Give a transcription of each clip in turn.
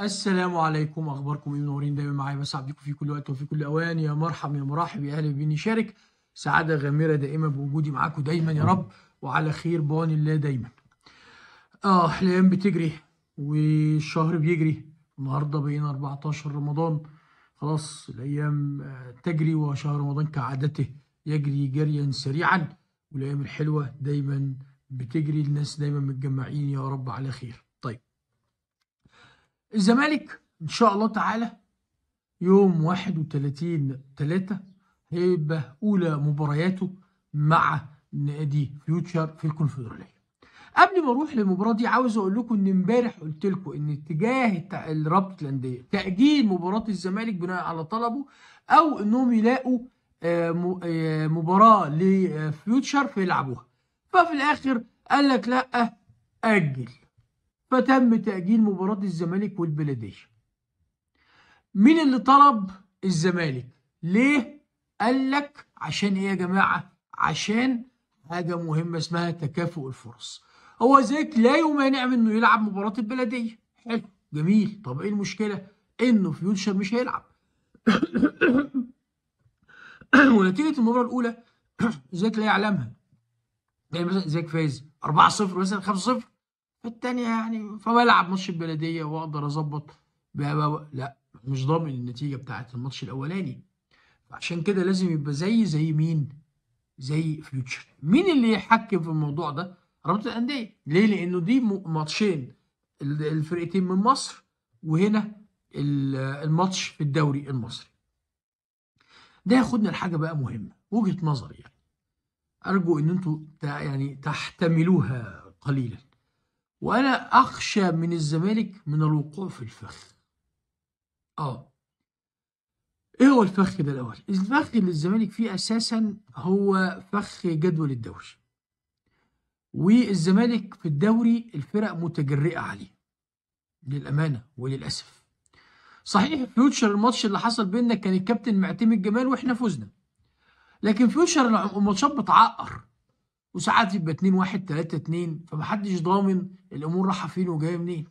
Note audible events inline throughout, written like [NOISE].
السلام عليكم اخباركم ايه منورين دايما معايا بس عبدكم في كل وقت وفي كل اوان يا مرحب يا مرحب يا اهلا بيني شارك سعاده غامره دائما بوجودي معاكم دايما يا رب وعلى خير بان الله دايما اه الايام بتجري والشهر بيجري النهارده بين 14 رمضان خلاص الايام آه، تجري وشهر رمضان كعادته يجري جريا سريعا والايام الحلوه دايما بتجري الناس دايما متجمعين يا رب على خير الزمالك ان شاء الله تعالى يوم 31 3 هيبقى اولى مبارياته مع نادي فيوتشر في الكونفدراليه قبل ما اروح للمباراه دي عاوز اقول لكم ان امبارح قلت لكم ان اتجاه رابطه الانديه تاجيل مباراه الزمالك بناء على طلبه او انهم يلاقوا آه، آه، مباراه لفيوتشر فيلعبوها ففي الاخر قال لك لا اجل فتم تأجيل مباراة الزمالك والبلدية مين اللي طلب الزمالك ليه قال لك عشان ايه يا جماعة عشان حاجة مهمة اسمها تكافؤ الفرص هو زيك لا يمانع من انه يلعب مباراة البلدية حلو جميل طب ايه المشكلة انه فيوتشر مش هيلعب [COUGHS] ونتيجة المباراة الأولى [COUGHS] زيك لا يعلمها يعني مثلا زيك فايز 4-0 مثلا 5-0 التانية يعني فبلعب ماتش البلدية واقدر اظبط لا مش ضامن النتيجة بتاعة الماتش الاولاني عشان كده لازم يبقى زي زي مين زي فيوتشر مين اللي يحكم في الموضوع ده رابطة الاندية ليه لانه دي ماتشين الفرقتين من مصر وهنا الماتش في الدوري المصري ده ياخدنا لحاجة بقى مهمة وجهة نظري يعني أرجو إن أنتوا يعني تحتملوها قليلا وانا اخشى من الزمالك من الوقوع في الفخ اه ايه هو الفخ ده الاول الفخ اللي الزمالك فيه اساسا هو فخ جدول الدوري والزمالك في الدوري الفرق متجرئه عليه للامانه وللاسف صحيح فيوتشر الماتش اللي حصل بيننا كان الكابتن معتمد جمال واحنا فزنا لكن فيوتشر الماتشات بتعقر وساعات يبقى 2 1 3 2 فمحدش ضامن الامور رايحه فين وجايه منين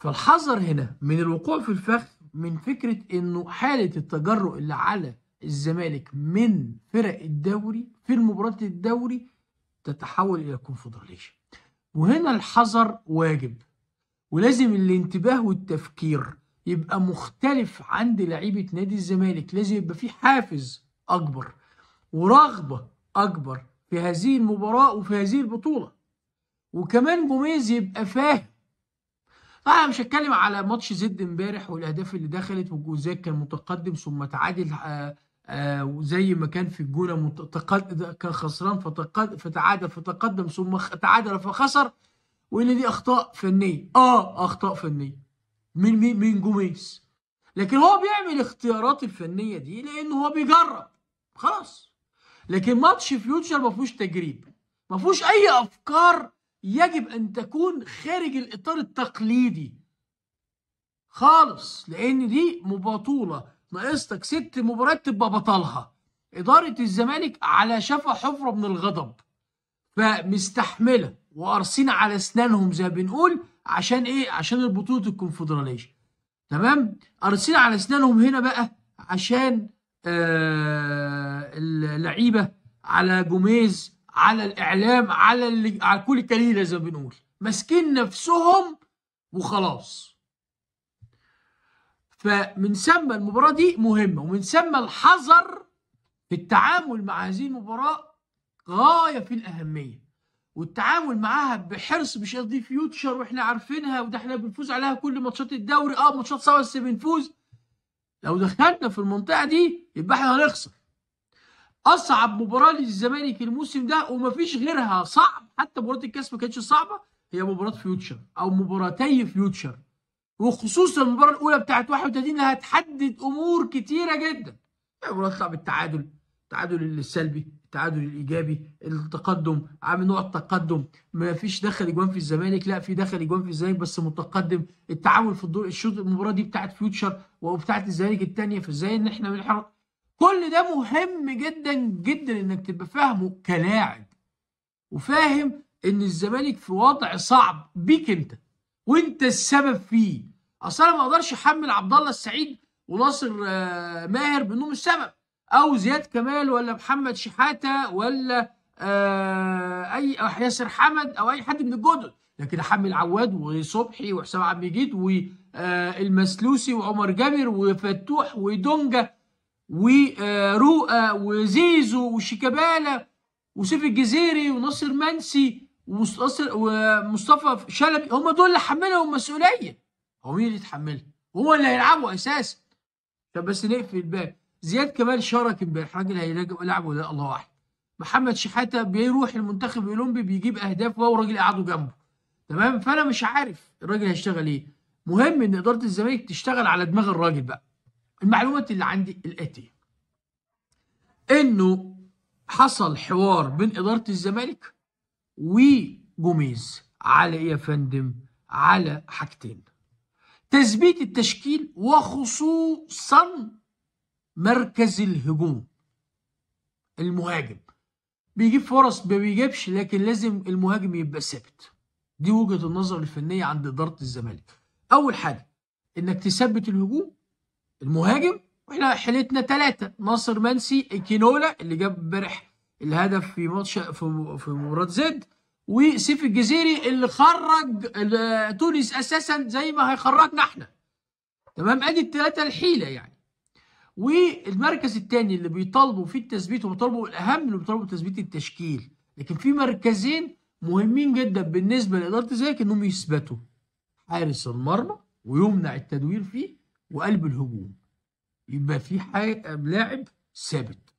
فالحذر هنا من الوقوع في الفخ من فكره انه حاله التجرؤ اللي على الزمالك من فرق الدوري في مباراه الدوري تتحول الى كونفدراليشن وهنا الحذر واجب ولازم الانتباه والتفكير يبقى مختلف عند لعيبه نادي الزمالك لازم يبقى في حافز اكبر ورغبه اكبر في هذه المباراة وفي هذه البطولة وكمان جوميز يبقى فاهم طبعا مش هتكلم على ماتش زد امبارح والاهداف اللي دخلت والجوزاك كان متقدم ثم تعادل آه، آه، وزي ما كان في الجونه متقدم كان خسران فتقدم فتعادل فتقدم ثم تعادل فخسر وان دي اخطاء فنيه اه اخطاء فنيه من مين من جوميز لكن هو بيعمل اختيارات الفنيه دي لان هو بيجرب خلاص لكن ماتش فيوتشر ما فيهوش تجريب ما فيهوش اي افكار يجب ان تكون خارج الاطار التقليدي خالص لان دي مبطوله ناقصتك ست مباريات تبقى بطلها اداره الزمالك على شفا حفره من الغضب فمستحمله وقارصين على اسنانهم زي ما بنقول عشان ايه عشان البطوله الكونفدراليه تمام قارصين على اسنانهم هنا بقى عشان آه، اللعيبه على جوميز على الاعلام على اللي على كل كليلة زي ما بنقول ماسكين نفسهم وخلاص فمن ثم المباراه دي مهمه ومن ثم الحذر في التعامل مع هذه المباراه غايه في الاهميه والتعامل معاها بحرص مش قصدي فيوتشر واحنا عارفينها وده احنا بنفوز عليها كل ماتشات الدوري اه ماتشات صعبه بس بنفوز لو دخلنا في المنطقه دي يبقى احنا هنخسر اصعب مباراه للزمالك الموسم ده ومفيش غيرها صعب حتى مباراه الكاس ما كانتش صعبه هي مباراه فيوتشر او مباراتي فيوتشر وخصوصا المباراه الاولى بتاعت 31 اللي هتحدد امور كتيره جدا يعني مباراه صعب التعادل التعادل السلبي التعادل الايجابي التقدم عامل نوع التقدم ما فيش دخل اجوان في الزمالك لا في دخل اجوان في الزمالك بس متقدم التعامل في الدور الشوط المباراه دي بتاعت فيوتشر وبتاعت الزمالك الثانيه فازاي ان احنا بنحرك كل ده مهم جدا جدا انك تبقى فاهمه كلاعب وفاهم ان الزمالك في وضع صعب بيك انت وانت السبب فيه اصل انا ما اقدرش احمل عبد الله السعيد وناصر آه، ماهر بانهم السبب او زياد كمال ولا محمد شحاته ولا آه، اي آه، ياسر حمد او اي حد من الجدد لكن حمل عواد وصبحي وحسام عبد المجيد والمسلوسي آه، وعمر جابر وفتوح ودونجا ورؤى وزيزو وشيكابالا وسيف الجزيري وناصر منسي ومصطفى شلبي هم دول اللي حملهم المسؤوليه هو مين اللي يتحملها؟ هو اللي هيلعبوا اساسا طب بس نقفل الباب زياد كمال شارك امبارح راجل هيلعب ولا الله واحد محمد شحاته بيروح المنتخب الاولمبي بيجيب اهداف وهو راجل قعده جنبه تمام فانا مش عارف الراجل هيشتغل ايه مهم ان اداره الزمالك تشتغل على دماغ الراجل بقى المعلومات اللي عندي الاتيه انه حصل حوار بين اداره الزمالك وجوميز على ايه يا فندم على حاجتين تثبيت التشكيل وخصوصا مركز الهجوم المهاجم بيجيب فرص ما بيجيبش لكن لازم المهاجم يبقى ثابت دي وجهه النظر الفنيه عند اداره الزمالك اول حاجه انك تثبت الهجوم المهاجم واحنا حيلتنا ثلاثه ناصر منسي كينولا اللي جاب امبارح الهدف في ماتش في في مباراه زد وسيف الجزيري اللي خرج تونس اساسا زي ما هيخرجنا احنا تمام ادي الثلاثه الحيله يعني والمركز الثاني اللي بيطالبوا فيه التثبيت وبيطالبوا الاهم اللي بيطالبوا بتثبيت التشكيل لكن في مركزين مهمين جدا بالنسبه لاداره الزمالك انهم يثبتوا حارس المرمى ويمنع التدوير فيه وقلب الهجوم يبقى في لاعب ثابت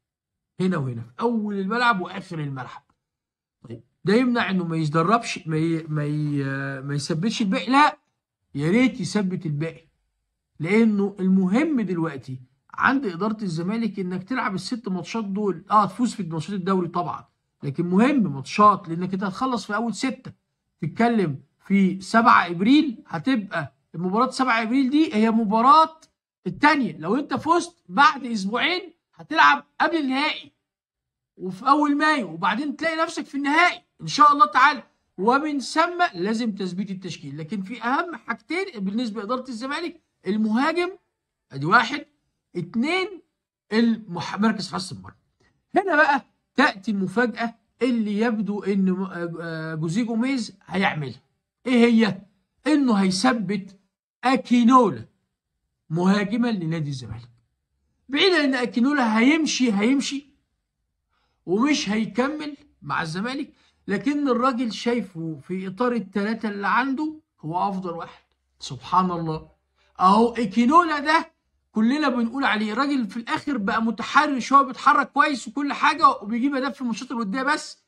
هنا وهنا في اول الملعب واخر الملعب طيب ده يمنع انه ما يتدربش ما ي... ما ي... ما يثبتش الباقي لا يا ريت يثبت الباقي لانه المهم دلوقتي عند اداره الزمالك انك تلعب الست ماتشات دول اه تفوز في ماتشات الدوري طبعا لكن مهم ماتشات لانك انت هتخلص في اول سته تتكلم في 7 ابريل هتبقى المباراه 7 ابريل دي هي مباراه الثانيه لو انت فزت بعد اسبوعين هتلعب قبل النهائي وفي اول مايو وبعدين تلاقي نفسك في النهائي ان شاء الله تعالى ومن ثم لازم تثبيت التشكيل لكن في اهم حاجتين بالنسبه لاداره الزمالك المهاجم ادي واحد اثنين مركز حراسه المرمى هنا بقى تاتي المفاجاه اللي يبدو ان آه، آه، جوزيه جوميز هيعملها ايه هي انه هيثبت اكينولا مهاجما لنادي الزمالك بعيدا ان اكينولا هيمشي هيمشي ومش هيكمل مع الزمالك لكن الراجل شايفه في اطار الثلاثه اللي عنده هو افضل واحد سبحان الله اهو اكينولا ده كلنا بنقول عليه الراجل في الاخر بقى متحرش هو بيتحرك كويس وكل حاجه وبيجيب اهداف في الماتشات الوديه بس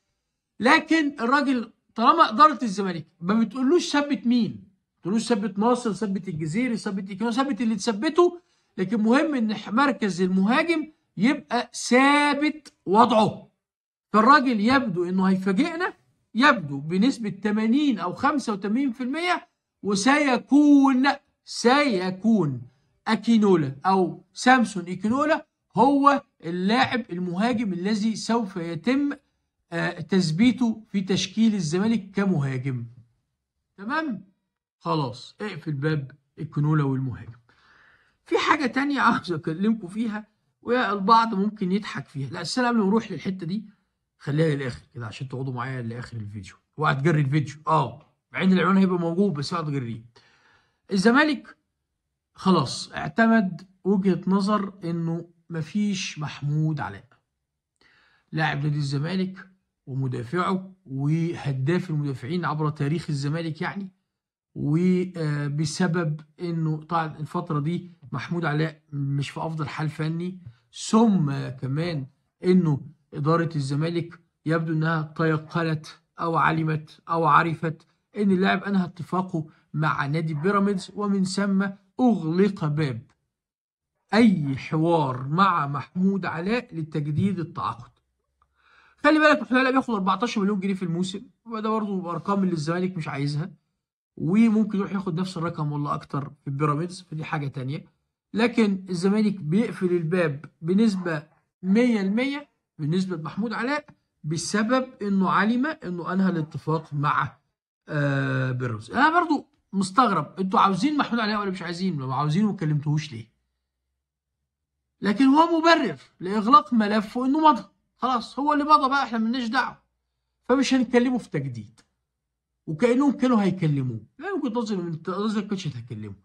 لكن الراجل طالما اداره الزمالك ما بتقولوش ثبت مين ما بتقولوش ثبت ناصر ثبت الجزيري ثبت ايكينو ثبت اللي تثبته لكن مهم ان مركز المهاجم يبقى ثابت وضعه فالراجل يبدو انه هيفاجئنا يبدو بنسبه 80 او 85% وسيكون سيكون أكينولا أو سامسون إكينولا هو اللاعب المهاجم الذي سوف يتم آه، تثبيته في تشكيل الزمالك كمهاجم تمام خلاص اقفل باب الكنولة والمهاجم في حاجة تانية عاوز أكلمكم فيها والبعض ممكن يضحك فيها لا السنة قبل ما نروح للحتة دي خليها للآخر كده عشان تقعدوا معايا لآخر الفيديو تجري الفيديو اه مع ان العنوان هيبقى موجود بس تجريه الزمالك خلاص اعتمد وجهة نظر انه مفيش محمود علاء لاعب نادي الزمالك ومدافعه وهداف المدافعين عبر تاريخ الزمالك يعني وبسبب انه طبعا الفتره دي محمود علاء مش في افضل حال فني ثم كمان انه اداره الزمالك يبدو انها تيقنت او علمت او عرفت ان اللاعب انهى اتفاقه مع نادي بيراميدز ومن ثم أغلق باب أي حوار مع محمود علاء لتجديد التعاقد. خلي بالك محمود علاء بياخد 14 مليون جنيه في الموسم وده برضه أرقام اللي الزمالك مش عايزها وممكن يروح ياخد نفس الرقم ولا أكتر في بيراميدز فدي حاجة تانية. لكن الزمالك بيقفل الباب بنسبة 100% بالنسبة لمحمود علاء بسبب انه علم انه انهى الاتفاق مع آه بيراميدز انا برضه مستغرب انتوا عاوزين محمود عليا ولا مش عايزين لو عاوزين ما كلمتوهوش ليه لكن هو مبرر لاغلاق ملفه انه مضى خلاص هو اللي مضى بقى احنا مالناش دعوه فمش هنكلمه في تجديد وكانهم كانوا هيكلموه لا يمكن نظر من نظر كانتش هتكلمه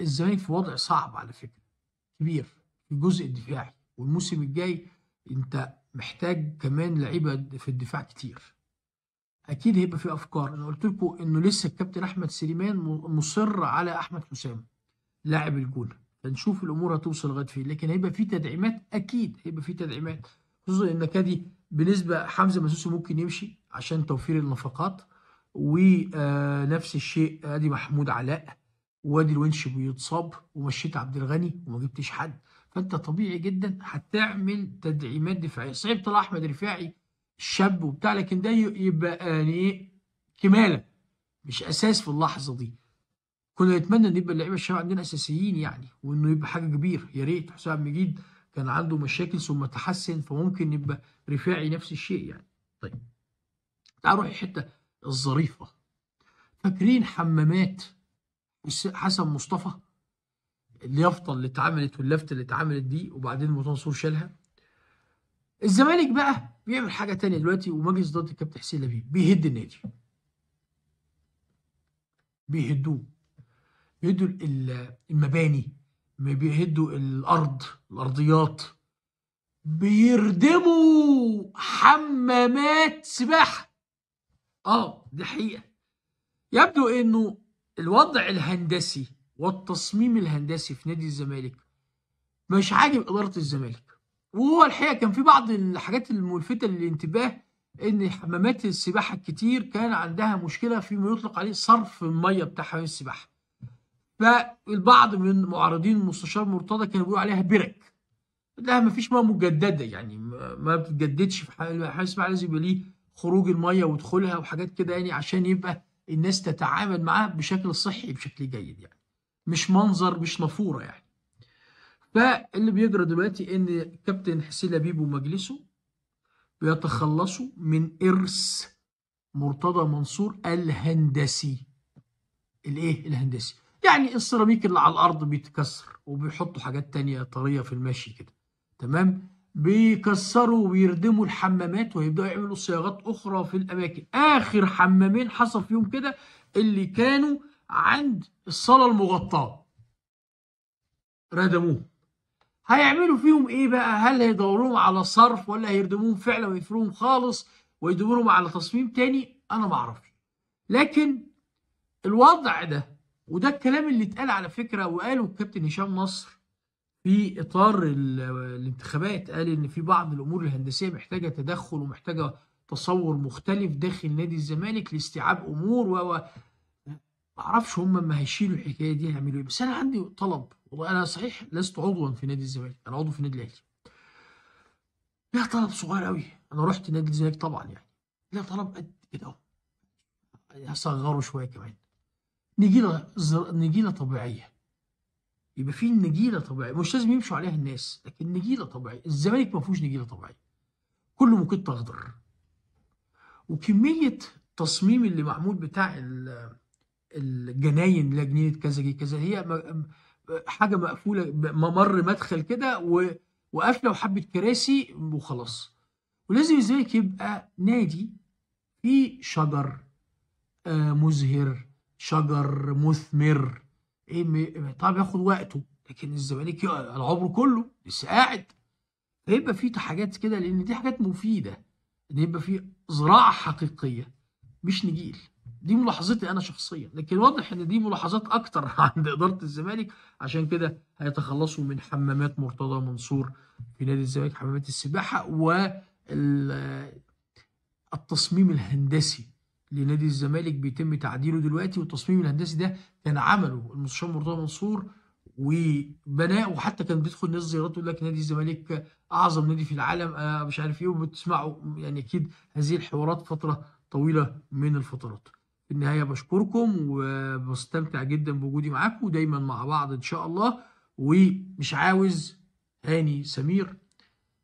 الزمالك في وضع صعب على فكره كبير في الجزء الدفاعي والموسم الجاي انت محتاج كمان لعيبه في الدفاع كتير اكيد هيبقى في افكار انا قلت لكم انه لسه الكابتن احمد سليمان مصر على احمد حسام لاعب الجول هنشوف الامور هتوصل لغايه فين لكن هيبقى في تدعيمات اكيد هيبقى في تدعيمات خصوصا ان كادي بالنسبه حمزه مسوسي ممكن يمشي عشان توفير النفقات ونفس الشيء ادي محمود علاء وادي الونش بيتصاب ومشيت عبد الغني وما جبتش حد فانت طبيعي جدا هتعمل تدعيمات دفاعيه صعب طلع احمد رفاعي الشاب وبتاع لكن ده يبقى يعني ايه كماله مش اساس في اللحظه دي كنا نتمنى ان يبقى اللعيبه الشباب عندنا اساسيين يعني وانه يبقى حاجه كبيره يا ريت حسام عبد المجيد كان عنده مشاكل ثم تحسن فممكن يبقى رفاعي نفس الشيء يعني طيب تعالوا نروح الحته الظريفه فاكرين حمامات حسن مصطفى اليافطه اللي اتعملت واللفته اللي اتعملت دي وبعدين منصور شالها الزمالك بقى بيعمل حاجه تانية دلوقتي ومجلس اداره الكابتن حسين لبيب بيهد النادي بيهدوه بيهدوا المباني بيهدوا الارض الارضيات بيردموا حمامات سباحه اه دي حقيقه يبدو انه الوضع الهندسي والتصميم الهندسي في نادي الزمالك مش عاجب اداره الزمالك وهو الحقيقه كان في بعض الحاجات الملفته للانتباه ان حمامات السباحه الكتير كان عندها مشكله فيما يطلق عليه صرف الميه بتاع حمام السباحه. فالبعض من معارضين المستشار مرتضى كانوا بيقولوا عليها برك. لها ما فيش ميه مجدده يعني ما بتجددش في حمام السباحه لازم يبقى ليه خروج الميه ودخولها وحاجات كده يعني عشان يبقى الناس تتعامل معاه بشكل صحي بشكل جيد يعني. مش منظر مش نافوره يعني. فاللي بيجرى دلوقتي ان كابتن حسين لبيب ومجلسه بيتخلصوا من ارث مرتضى منصور الهندسي الايه الهندسي يعني السيراميك اللي على الارض بيتكسر وبيحطوا حاجات تانية طريه في المشي كده تمام بيكسروا ويردموا الحمامات ويبداوا يعملوا صياغات اخرى في الاماكن اخر حمامين حصل فيهم كده اللي كانوا عند الصاله المغطاه ردموه هيعملوا فيهم ايه بقى هل هيدوروهم على صرف ولا هيردموهم فعلا ويفروهم خالص ويدورهم على تصميم تاني انا ما اعرفش لكن الوضع ده وده الكلام اللي اتقال على فكره وقاله الكابتن هشام نصر في اطار الانتخابات قال ان في بعض الامور الهندسيه محتاجه تدخل ومحتاجه تصور مختلف داخل نادي الزمالك لاستيعاب امور و ما اعرفش هم ما هيشيلوا الحكايه دي هيعملوا ايه بس انا عندي طلب وانا صحيح لست عضوا في نادي الزمالك انا عضو في النادي الاهلي ليها طلب صغير قوي انا رحت نادي الزمالك طبعا يعني ليها طلب قد كده اهو يعني هصغره شويه كمان نجيله زر... نجيله طبيعيه يبقى في نجيله طبيعيه مش لازم يمشوا عليها الناس لكن نجيله طبيعيه الزمالك ما فيهوش نجيله طبيعيه كله ممكن اخضر وكميه تصميم اللي معمول بتاع الجناين لجنينه جنينه كذا كذا هي حاجه مقفوله ممر مدخل كده وقافله وحبه كراسي وخلاص ولازم الزمالك يبقى نادي فيه شجر آه، مزهر شجر مثمر ايه طبعا بياخد وقته لكن الزمالك العمر كله لسه قاعد فيبقى فيه حاجات كده لان دي حاجات مفيده ان يبقى فيه زراعه حقيقيه مش نجيل دي ملاحظتي انا شخصيا لكن واضح ان دي ملاحظات اكتر [LAUGHS] عند اداره الزمالك عشان كده هيتخلصوا من حمامات مرتضى منصور في نادي الزمالك حمامات السباحه والتصميم الهندسي لنادي الزمالك بيتم تعديله دلوقتي والتصميم الهندسي ده كان عمله المستشار مرتضى منصور وبناه وحتى كان بيدخل ناس زيارات يقول لك نادي الزمالك اعظم نادي في العالم آه، مش عارف ايه وبتسمعوا يعني اكيد هذه الحوارات فتره طويله من الفترات في النهايه بشكركم وبستمتع جدا بوجودي معاكم ودايما مع بعض ان شاء الله ومش عاوز هاني سمير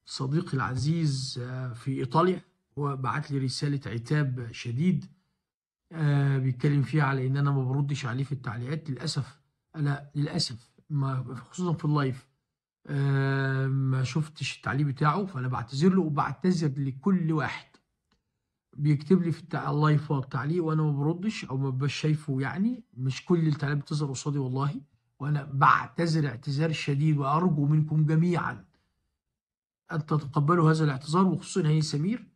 صديقي العزيز آه، في ايطاليا وبعت لي رساله عتاب شديد آه، بيتكلم فيها على ان انا ما بردش عليه في التعليقات للاسف انا للاسف ما خصوصا في اللايف آه، ما شفتش التعليق بتاعه فانا بعتذر له وبعتذر لكل واحد بيكتب لي في التع... الله يفاق تعليق وانا ما بردش او ما ببقاش شايفه يعني مش كل التعليقات بتظهر قصادي والله وانا بعتذر اعتذار شديد وارجو منكم جميعا ان تتقبلوا هذا الاعتذار وخصوصا هاني سمير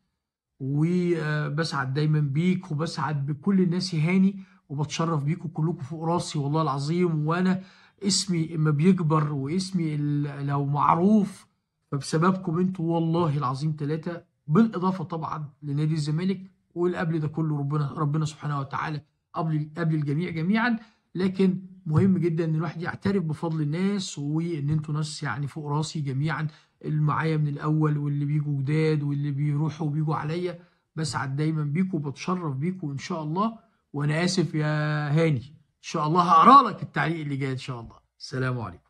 وبسعد دايما بيك وبسعد بكل الناس هاني وبتشرف بيكم كلكم فوق راسي والله العظيم وانا اسمي اما بيكبر واسمي لو معروف فبسببكم انتوا والله العظيم ثلاثه بالاضافه طبعا لنادي الزمالك واللي قبل ده كله ربنا ربنا سبحانه وتعالى قبل قبل الجميع جميعا لكن مهم جدا ان الواحد يعترف بفضل الناس وان انتوا ناس يعني فوق راسي جميعا اللي معايا من الاول واللي بيجوا جداد واللي بيروحوا وبيجوا عليا بسعد دايما بيكم وبتشرف بيكم ان شاء الله وانا اسف يا هاني ان شاء الله هقرا لك التعليق اللي جاي ان شاء الله السلام عليكم